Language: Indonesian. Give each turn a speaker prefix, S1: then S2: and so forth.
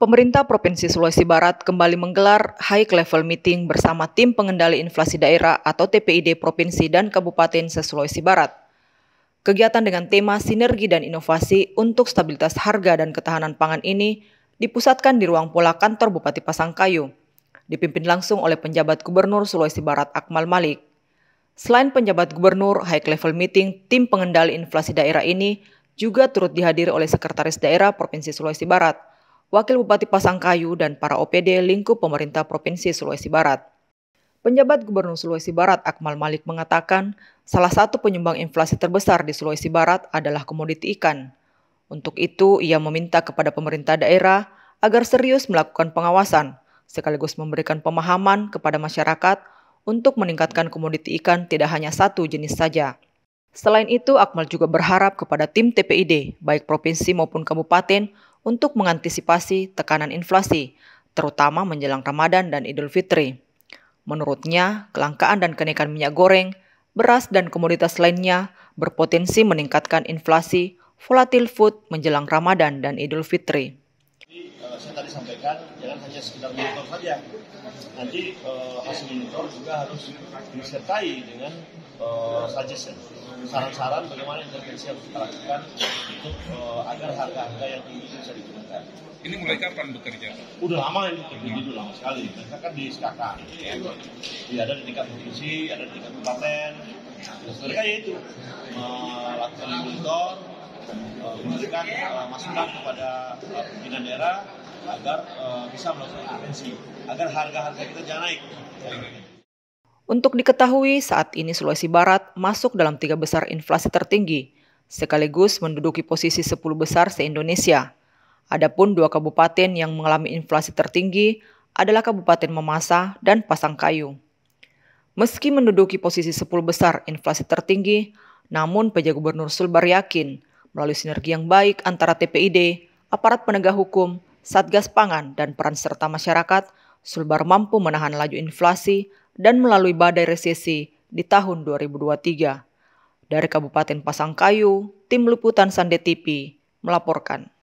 S1: Pemerintah Provinsi Sulawesi Barat kembali menggelar high level meeting bersama tim pengendali inflasi daerah atau TPID provinsi dan kabupaten sulawesi Barat. Kegiatan dengan tema sinergi dan inovasi untuk stabilitas harga dan ketahanan pangan ini dipusatkan di ruang pola kantor Bupati Pasangkayu, dipimpin langsung oleh penjabat Gubernur Sulawesi Barat Akmal Malik. Selain penjabat gubernur, high level meeting tim pengendali inflasi daerah ini juga turut dihadiri oleh Sekretaris Daerah Provinsi Sulawesi Barat, Wakil Bupati Pasangkayu, dan para OPD lingkup pemerintah Provinsi Sulawesi Barat. Penjabat Gubernur Sulawesi Barat Akmal Malik mengatakan, salah satu penyumbang inflasi terbesar di Sulawesi Barat adalah komoditi ikan. Untuk itu, ia meminta kepada pemerintah daerah agar serius melakukan pengawasan, sekaligus memberikan pemahaman kepada masyarakat untuk meningkatkan komoditi ikan tidak hanya satu jenis saja. Selain itu, Akmal juga berharap kepada tim TPID, baik provinsi maupun kabupaten, untuk mengantisipasi tekanan inflasi, terutama menjelang Ramadan dan Idul Fitri. Menurutnya, kelangkaan dan kenaikan minyak goreng, beras dan komoditas lainnya berpotensi meningkatkan inflasi volatil food menjelang Ramadan dan Idul Fitri. Eh, saya tadi sampaikan jangan hanya sekedar monitor saja. Nanti uh, hasil monitor juga harus disertai dengan uh, suggestion saran-saran bagaimana intervensi yang kita lakukan untuk eh, agar harga-harga yang tinggi bisa digunakan. Ini mulai kapan bekerja? Udah lama ini bekerja, udah lama sekali. Mereka kan di SKK. Ya. ya ada di tingkat provinsi, ada di tingkat kabupaten. Terus nah, mereka ya itu melakukan monitor, eh, memberikan eh, masukan kepada pimpinan daerah agar uh, bisa melakukan intervensi, agar harga-harga kita jangan naik. Ya. Untuk diketahui, saat ini Sulawesi Barat masuk dalam tiga besar inflasi tertinggi, sekaligus menduduki posisi 10 besar se-Indonesia. Adapun dua kabupaten yang mengalami inflasi tertinggi adalah Kabupaten Mamasa dan Pasangkayu. Meski menduduki posisi 10 besar inflasi tertinggi, namun PJ Gubernur Sulbar yakin melalui sinergi yang baik antara TPID, aparat penegak hukum, Satgas Pangan, dan peran serta masyarakat, Sulbar mampu menahan laju inflasi dan melalui badai resesi di tahun 2023. Dari Kabupaten Pasangkayu, Tim Liputan Sande TV melaporkan.